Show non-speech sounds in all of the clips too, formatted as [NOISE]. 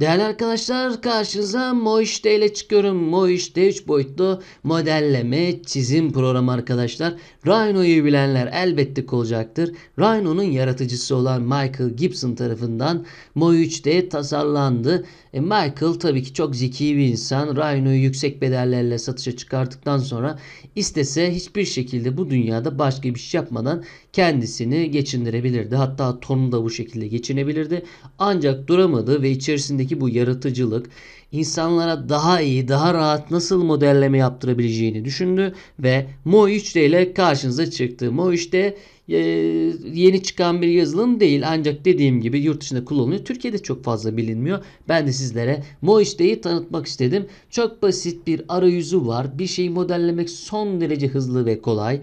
Değerli arkadaşlar karşınıza Moish'te ile çıkıyorum. Moish'te 3 boyutlu modelleme çizim programı arkadaşlar. Rhino'yu bilenler elbette olacaktır. Rhino'nun yaratıcısı olan Michael Gibson tarafından Moish'te tasarlandı. E, Michael tabii ki çok zeki bir insan. Rhino'yu yüksek bedellerle satışa çıkarttıktan sonra istese hiçbir şekilde bu dünyada başka bir şey yapmadan kendisini geçindirebilirdi. Hatta torunu da bu şekilde geçinebilirdi. Ancak duramadı ve içerisindeki bu yaratıcılık insanlara daha iyi, daha rahat nasıl modelleme yaptırabileceğini düşündü ve Moi 3 ile karşınıza çıktı. Moi 3D e, yeni çıkan bir yazılım değil ancak dediğim gibi yurt dışında kullanılıyor. Türkiye'de çok fazla bilinmiyor. Ben de sizlere Mo 3 tanıtmak istedim. Çok basit bir arayüzü var. Bir şeyi modellemek son derece hızlı ve kolay.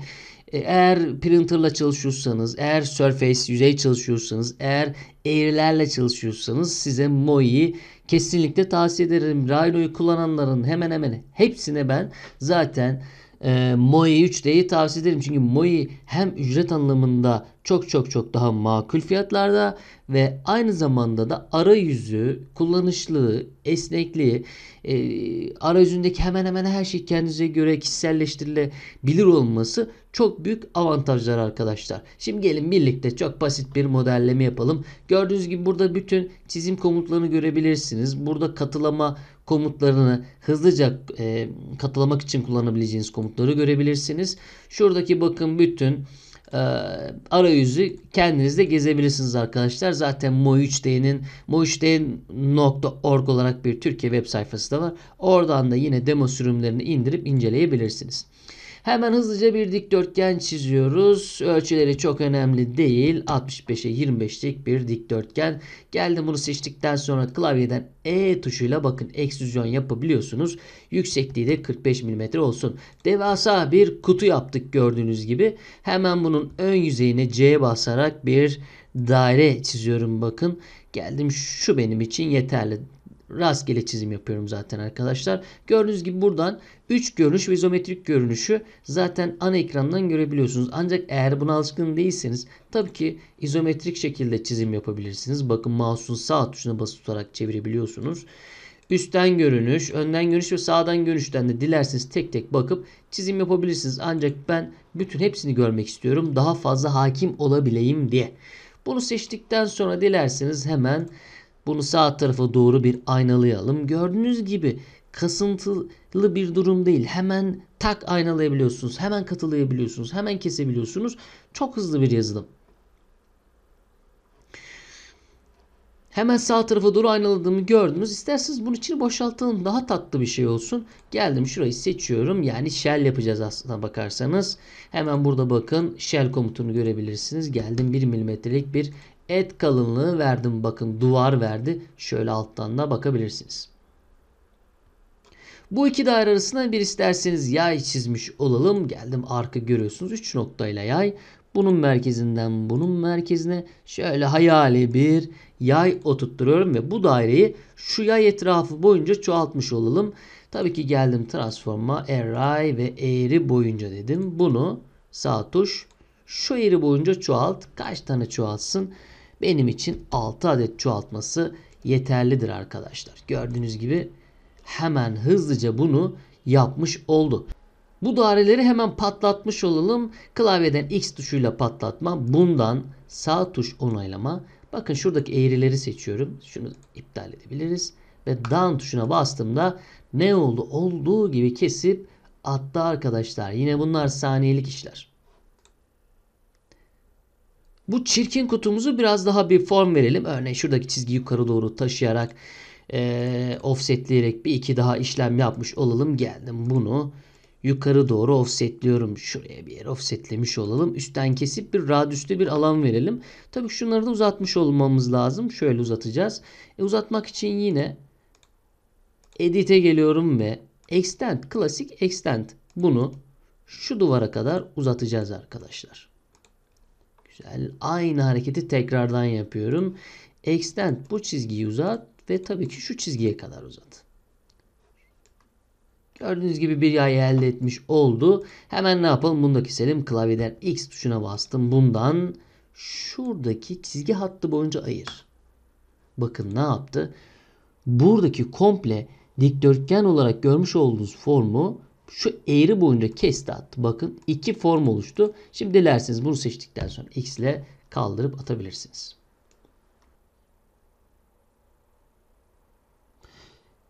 E, eğer printerla çalışıyorsanız, eğer Surface yüzey çalışıyorsanız, eğer eğrilerle çalışıyorsanız size MOI'yi kesinlikle tavsiye ederim. Rhino'yu kullananların hemen hemen hepsine ben zaten e, ee, Moi 3D'yi tavsiye ederim. Çünkü Moi hem ücret anlamında çok çok çok daha makul fiyatlarda ve aynı zamanda da arayüzü, kullanışlılığı, esnekliği, e, arayüzündeki hemen hemen her şey kendinize göre kişiselleştirilebilir olması çok büyük avantajlar arkadaşlar. Şimdi gelin birlikte çok basit bir modelleme yapalım. Gördüğünüz gibi burada bütün çizim komutlarını görebilirsiniz. Burada katılama komutlarını hızlıca e, katalamak için kullanabileceğiniz komutları görebilirsiniz. Şuradaki bakın bütün e, arayüzü de gezebilirsiniz arkadaşlar. Zaten Mo3D'nin mo3d.org olarak bir Türkiye web sayfası da var. Oradan da yine demo sürümlerini indirip inceleyebilirsiniz. Hemen hızlıca bir dikdörtgen çiziyoruz. Ölçüleri çok önemli değil. 65'e 25'lik bir dikdörtgen. Geldim bunu seçtikten sonra klavyeden E tuşuyla bakın eksüzyon yapabiliyorsunuz. Yüksekliği de 45 mm olsun. Devasa bir kutu yaptık gördüğünüz gibi. Hemen bunun ön yüzeyine C basarak bir daire çiziyorum bakın. Geldim şu benim için yeterli rastgele çizim yapıyorum zaten arkadaşlar. Gördüğünüz gibi buradan 3 görünüş ve izometrik görünüşü zaten ana ekrandan görebiliyorsunuz. Ancak eğer buna alışkın değilseniz tabii ki izometrik şekilde çizim yapabilirsiniz. Bakın mouse'un sağ tuşuna basılı tutarak çevirebiliyorsunuz. Üstten görünüş, önden görünüş ve sağdan görünüşten de dilerseniz tek tek bakıp çizim yapabilirsiniz. Ancak ben bütün hepsini görmek istiyorum. Daha fazla hakim olabileyim diye. Bunu seçtikten sonra dilerseniz hemen bunu sağ tarafa doğru bir aynalayalım. Gördüğünüz gibi kasıntılı bir durum değil. Hemen tak aynalayabiliyorsunuz. Hemen katılayabiliyorsunuz. Hemen kesebiliyorsunuz. Çok hızlı bir yazılım. Hemen sağ tarafa doğru aynaladığımı gördünüz. İsterseniz bunun içini boşaltalım. Daha tatlı bir şey olsun. Geldim şurayı seçiyorum. Yani shell yapacağız aslına bakarsanız. Hemen burada bakın shell komutunu görebilirsiniz. Geldim 1 milimetrelik bir et kalınlığı verdim. Bakın duvar verdi. Şöyle alttan da bakabilirsiniz. Bu iki daire arasına bir isterseniz yay çizmiş olalım. Geldim arka görüyorsunuz 3 noktayla yay. Bunun merkezinden bunun merkezine şöyle hayali bir yay oturtturuyorum ve bu daireyi şu yay etrafı boyunca çoğaltmış olalım. Tabii ki geldim transforma array ve eğri boyunca dedim. Bunu sağ tuş şu eğri boyunca çoğalt. Kaç tane çoğaltsın? benim için 6 adet çoğaltması yeterlidir arkadaşlar. Gördüğünüz gibi hemen hızlıca bunu yapmış oldu. Bu dareleri hemen patlatmış olalım. Klavyeden X tuşuyla patlatma. Bundan sağ tuş onaylama. Bakın şuradaki eğrileri seçiyorum. Şunu iptal edebiliriz. Ve down tuşuna bastığımda ne oldu? Olduğu gibi kesip attı arkadaşlar. Yine bunlar saniyelik işler. Bu çirkin kutumuzu biraz daha bir form verelim. Örneğin şuradaki çizgi yukarı doğru taşıyarak e, offsetleyerek bir iki daha işlem yapmış olalım. Geldim bunu yukarı doğru offsetliyorum. Şuraya bir yer offsetlemiş olalım. Üstten kesip bir radüste bir alan verelim. Tabii şunları da uzatmış olmamız lazım. Şöyle uzatacağız. E, uzatmak için yine edit'e geliyorum ve extend klasik extend bunu şu duvara kadar uzatacağız arkadaşlar. Güzel. Aynı hareketi tekrardan yapıyorum. Extend bu çizgiyi uzat ve tabii ki şu çizgiye kadar uzat. Gördüğünüz gibi bir yay elde etmiş oldu. Hemen ne yapalım? Bundaki Selim Klavyeden X tuşuna bastım. Bundan şuradaki çizgi hattı boyunca ayır. Bakın ne yaptı? Buradaki komple dikdörtgen olarak görmüş olduğunuz formu şu eğri boyunca kesti attı. Bakın iki form oluştu. Şimdi dilerseniz bunu seçtikten sonra x ile kaldırıp atabilirsiniz.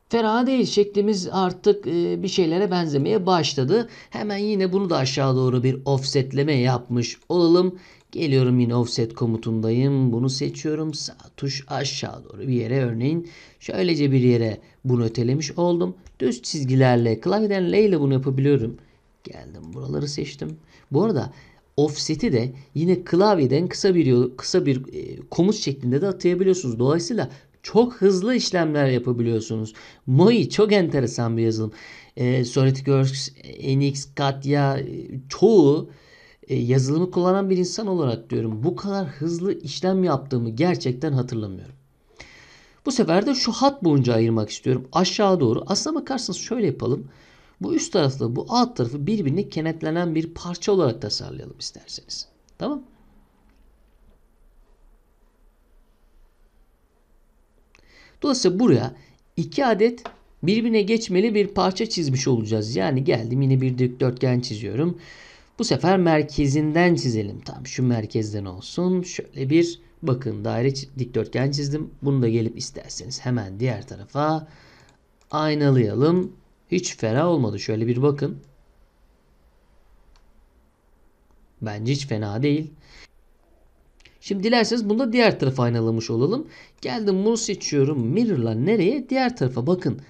Fena değil şeklimiz artık e, bir şeylere benzemeye başladı. Hemen yine bunu da aşağı doğru bir offsetleme yapmış olalım. Geliyorum yine offset komutundayım. Bunu seçiyorum. Sağ tuş aşağı doğru bir yere örneğin. Şöylece bir yere bunu ötelemiş oldum. Düz çizgilerle, klavyeden L ile bunu yapabiliyorum. Geldim buraları seçtim. Bu arada offset'i de yine klavyeden kısa bir kısa bir e, komut şeklinde de atayabiliyorsunuz. Dolayısıyla çok hızlı işlemler yapabiliyorsunuz. MOI çok enteresan bir yazılım. E, SolidWorks, e, NX, Katya e, çoğu e, yazılımı kullanan bir insan olarak diyorum bu kadar hızlı işlem yaptığımı gerçekten hatırlamıyorum. Bu sefer de şu hat boyunca ayırmak istiyorum. Aşağı doğru. Aslına bakarsanız şöyle yapalım. Bu üst tarafla bu alt tarafı birbirine kenetlenen bir parça olarak tasarlayalım isterseniz. Tamam Dolayısıyla buraya iki adet birbirine geçmeli bir parça çizmiş olacağız. Yani geldim yine bir dikdörtgen çiziyorum. Bu sefer merkezinden çizelim. Tam şu merkezden olsun. Şöyle bir Bakın daire dikdörtgen çizdim. Bunu da gelip isterseniz hemen diğer tarafa aynalayalım. Hiç fena olmadı. Şöyle bir bakın. Bence hiç fena değil. Şimdi dilerseniz bunu da diğer tarafa aynalamış olalım. Geldim bunu seçiyorum. Mirror'la nereye? Diğer tarafa bakın.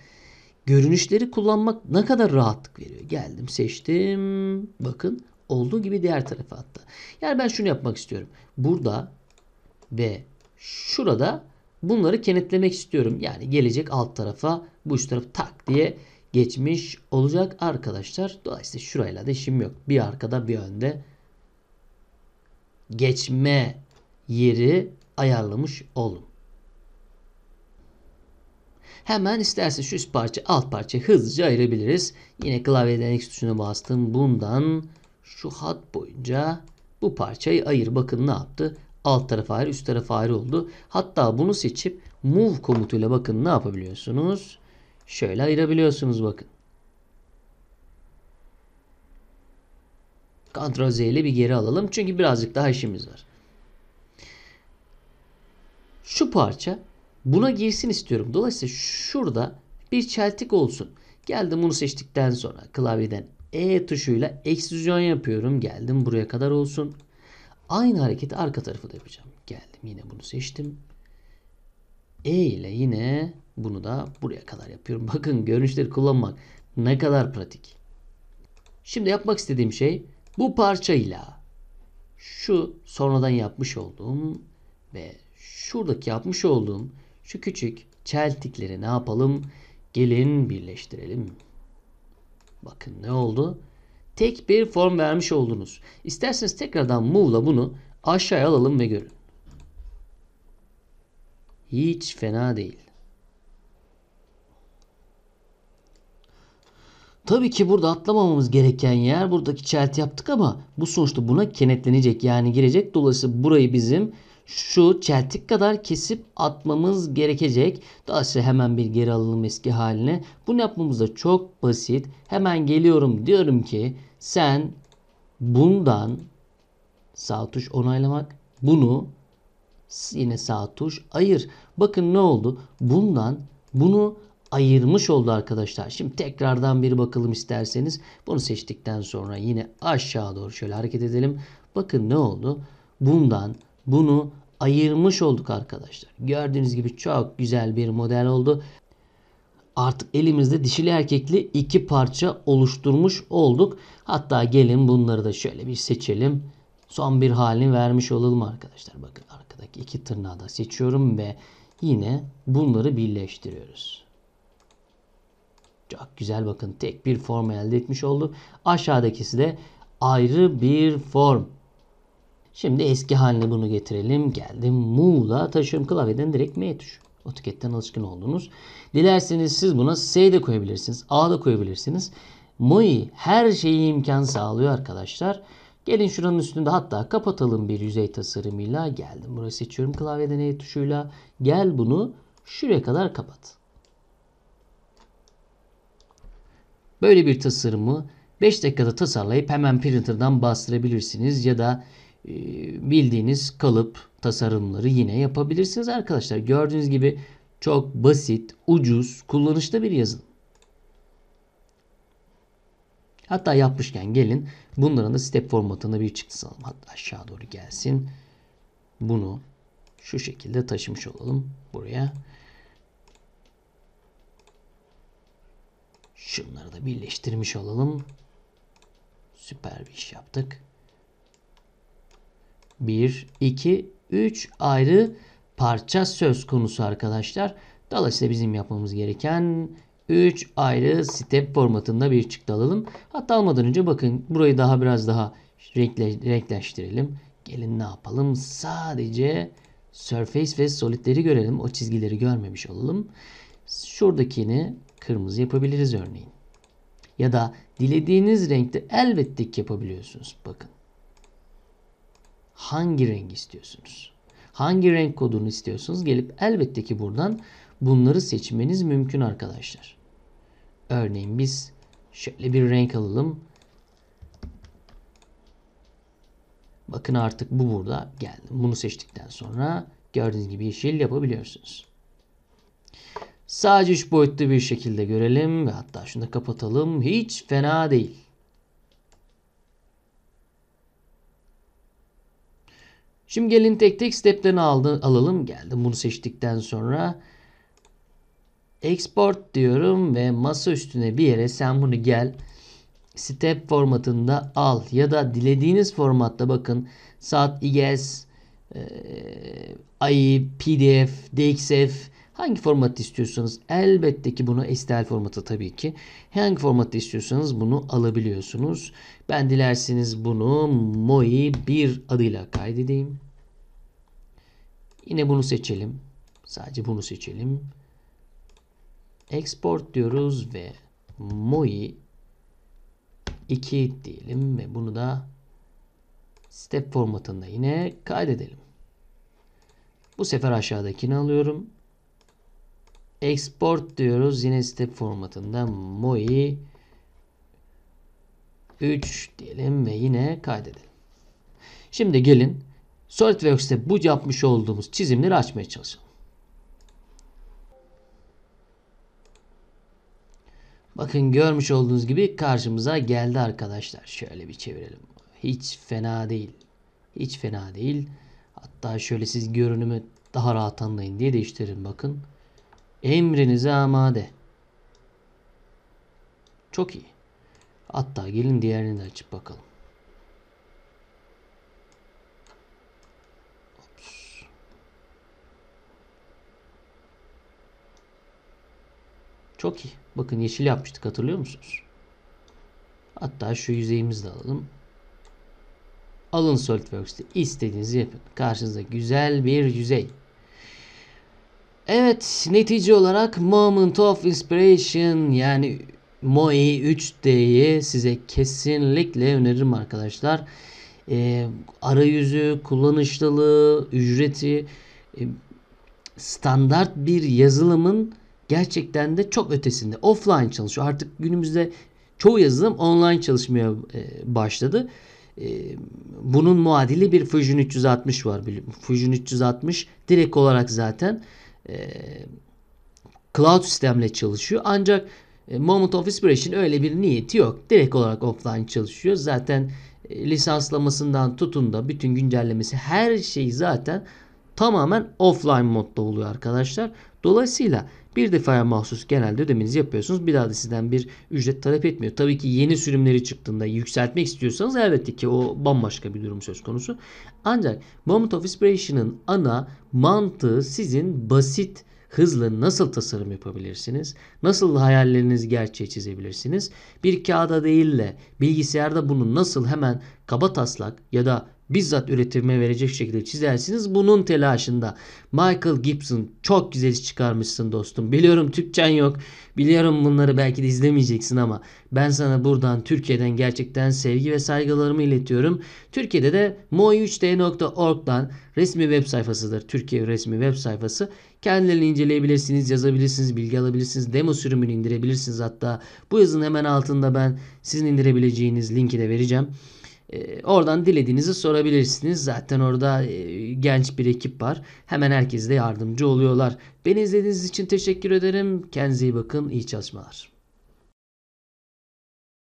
Görünüşleri kullanmak ne kadar rahatlık veriyor. Geldim seçtim. Bakın olduğu gibi diğer tarafa attı. Yani ben şunu yapmak istiyorum. Burada ve şurada bunları kenetlemek istiyorum. Yani gelecek alt tarafa bu üst taraf tak diye geçmiş olacak arkadaşlar. Dolayısıyla şurayla da işim yok. Bir arkada bir önde geçme yeri ayarlamış oldum. Hemen isterse şu üst parça alt parça hızlıca ayırabiliriz. Yine klavyeden X tuşuna bastım. Bundan şu hat boyunca bu parçayı ayır. Bakın ne yaptı? Alt tarafı ayrı, üst tarafı ayrı oldu. Hatta bunu seçip move komutuyla bakın ne yapabiliyorsunuz? Şöyle ayırabiliyorsunuz bakın. Ctrl Z ile bir geri alalım. Çünkü birazcık daha işimiz var. Şu parça buna girsin istiyorum. Dolayısıyla şurada bir çeltik olsun. Geldim bunu seçtikten sonra klavyeden E tuşuyla eksizyon yapıyorum. Geldim buraya kadar olsun. Aynı hareketi arka tarafı da yapacağım. Geldim yine bunu seçtim. E ile yine bunu da buraya kadar yapıyorum. [LAUGHS] Bakın görünüşleri kullanmak ne kadar pratik. Şimdi yapmak istediğim şey bu parçayla şu sonradan yapmış olduğum ve şuradaki yapmış olduğum şu küçük çeltikleri ne yapalım? Gelin birleştirelim. Bakın ne oldu? tek bir form vermiş oldunuz. İsterseniz tekrardan move'la bunu aşağıya alalım ve görün. Hiç fena değil. Tabii ki burada atlamamamız gereken yer buradaki çelt yaptık ama bu sonuçta buna kenetlenecek yani girecek. Dolayısıyla burayı bizim şu çeltik kadar kesip atmamız gerekecek. Dolayısıyla hemen bir geri alalım eski haline. Bunu yapmamız da çok basit. Hemen geliyorum diyorum ki sen bundan sağ tuş onaylamak bunu yine sağ tuş ayır. Bakın ne oldu? Bundan bunu ayırmış oldu arkadaşlar. Şimdi tekrardan bir bakalım isterseniz. Bunu seçtikten sonra yine aşağı doğru şöyle hareket edelim. Bakın ne oldu? Bundan bunu ayırmış olduk arkadaşlar. Gördüğünüz gibi çok güzel bir model oldu artık elimizde dişili erkekli iki parça oluşturmuş olduk. Hatta gelin bunları da şöyle bir seçelim. Son bir halini vermiş olalım arkadaşlar. Bakın arkadaki iki tırnağı da seçiyorum ve yine bunları birleştiriyoruz. Çok güzel bakın tek bir form elde etmiş olduk. Aşağıdakisi de ayrı bir form. Şimdi eski haline bunu getirelim. Geldim Muğla taşıyorum klavyeden direkt M tuşu. O alışkın olduğunuz. Dilerseniz siz buna S de koyabilirsiniz. A da koyabilirsiniz. MUI her şeyi imkan sağlıyor arkadaşlar. Gelin şuranın üstünde hatta kapatalım bir yüzey tasarımıyla. Geldim. Burayı seçiyorum klavye deney tuşuyla. Gel bunu şuraya kadar kapat. Böyle bir tasarımı 5 dakikada tasarlayıp hemen printer'dan bastırabilirsiniz ya da ee, bildiğiniz kalıp tasarımları yine yapabilirsiniz arkadaşlar. Gördüğünüz gibi çok basit, ucuz, kullanışlı bir yazılım. Hatta yapmışken gelin bunların da step formatında bir alalım Hatta aşağı doğru gelsin. Bunu şu şekilde taşımış olalım buraya. Şunları da birleştirmiş olalım. Süper bir iş yaptık. 1, 2, 3 ayrı parça söz konusu arkadaşlar. Dolayısıyla bizim yapmamız gereken 3 ayrı step formatında bir çıktı alalım. Hatta almadan önce bakın burayı daha biraz daha renkle, renkleştirelim. Gelin ne yapalım? Sadece surface ve solidleri görelim. O çizgileri görmemiş olalım. Şuradakini kırmızı yapabiliriz örneğin. Ya da dilediğiniz renkte elbette ki yapabiliyorsunuz. Bakın hangi rengi istiyorsunuz? Hangi renk kodunu istiyorsunuz? Gelip elbette ki buradan bunları seçmeniz mümkün arkadaşlar. Örneğin biz şöyle bir renk alalım. Bakın artık bu burada geldi. Bunu seçtikten sonra gördüğünüz gibi yeşil yapabiliyorsunuz. Sadece 3 boyutlu bir şekilde görelim ve hatta şunu da kapatalım. Hiç fena değil. Şimdi gelin tek tek steplerini aldı, alalım. Geldim bunu seçtikten sonra export diyorum ve masa üstüne bir yere sen bunu gel step formatında al ya da dilediğiniz formatta bakın saat iges e, AI, PDF, DXF Hangi formatta istiyorsanız elbette ki bunu STL formatı tabii ki. Hangi formatta istiyorsanız bunu alabiliyorsunuz. Ben dilerseniz bunu MOI 1 adıyla kaydedeyim. Yine bunu seçelim. Sadece bunu seçelim. Export diyoruz ve MOI 2 diyelim ve bunu da step formatında yine kaydedelim. Bu sefer aşağıdakini alıyorum. Export diyoruz. Yine step formatında MOI 3 diyelim ve yine kaydedelim. Şimdi gelin SolidWorks'te bu yapmış olduğumuz çizimleri açmaya çalışalım. Bakın görmüş olduğunuz gibi karşımıza geldi arkadaşlar. Şöyle bir çevirelim. Hiç fena değil. Hiç fena değil. Hatta şöyle siz görünümü daha rahat anlayın diye değiştirin bakın. Emrinize amade. Çok iyi. Hatta gelin diğerini de açıp bakalım. Çok iyi. Bakın yeşil yapmıştık hatırlıyor musunuz? Hatta şu yüzeyimizi de alalım. Alın SolidWorks'te istediğinizi yapın. Karşınızda güzel bir yüzey. Evet netice olarak Moment of Inspiration yani MOI 3D'yi size kesinlikle öneririm arkadaşlar. Ee, arayüzü, kullanışlılığı, ücreti e, standart bir yazılımın gerçekten de çok ötesinde. Offline çalışıyor. Artık günümüzde çoğu yazılım online çalışmaya e, başladı. E, bunun muadili bir Fusion 360 var. Fusion 360 direkt olarak zaten e, cloud sistemle çalışıyor. Ancak e, Moment of Inspiration öyle bir niyeti yok. Direkt olarak offline çalışıyor. Zaten e, lisanslamasından tutun da bütün güncellemesi her şey zaten tamamen offline modda oluyor arkadaşlar. Dolayısıyla bir defaya mahsus genelde ödemenizi yapıyorsunuz. Bir daha da sizden bir ücret talep etmiyor. Tabii ki yeni sürümleri çıktığında yükseltmek istiyorsanız elbette ki o bambaşka bir durum söz konusu. Ancak Moment of Inspiration'ın ana mantığı sizin basit hızlı nasıl tasarım yapabilirsiniz? Nasıl hayallerinizi gerçeğe çizebilirsiniz? Bir kağıda değil de bilgisayarda bunu nasıl hemen kaba taslak ya da bizzat üretime verecek şekilde çizersiniz. Bunun telaşında Michael Gibson çok güzel iş çıkarmışsın dostum. Biliyorum Türkçen yok. Biliyorum bunları belki de izlemeyeceksin ama ben sana buradan Türkiye'den gerçekten sevgi ve saygılarımı iletiyorum. Türkiye'de de moi3d.org'dan resmi web sayfasıdır. Türkiye resmi web sayfası. Kendilerini inceleyebilirsiniz, yazabilirsiniz, bilgi alabilirsiniz, demo sürümünü indirebilirsiniz hatta. Bu yazın hemen altında ben sizin indirebileceğiniz linki de vereceğim. Ee, oradan dilediğinizi sorabilirsiniz. Zaten orada e, genç bir ekip var. Hemen herkes de yardımcı oluyorlar. Beni izlediğiniz için teşekkür ederim. Kendinize iyi bakın. İyi çalışmalar.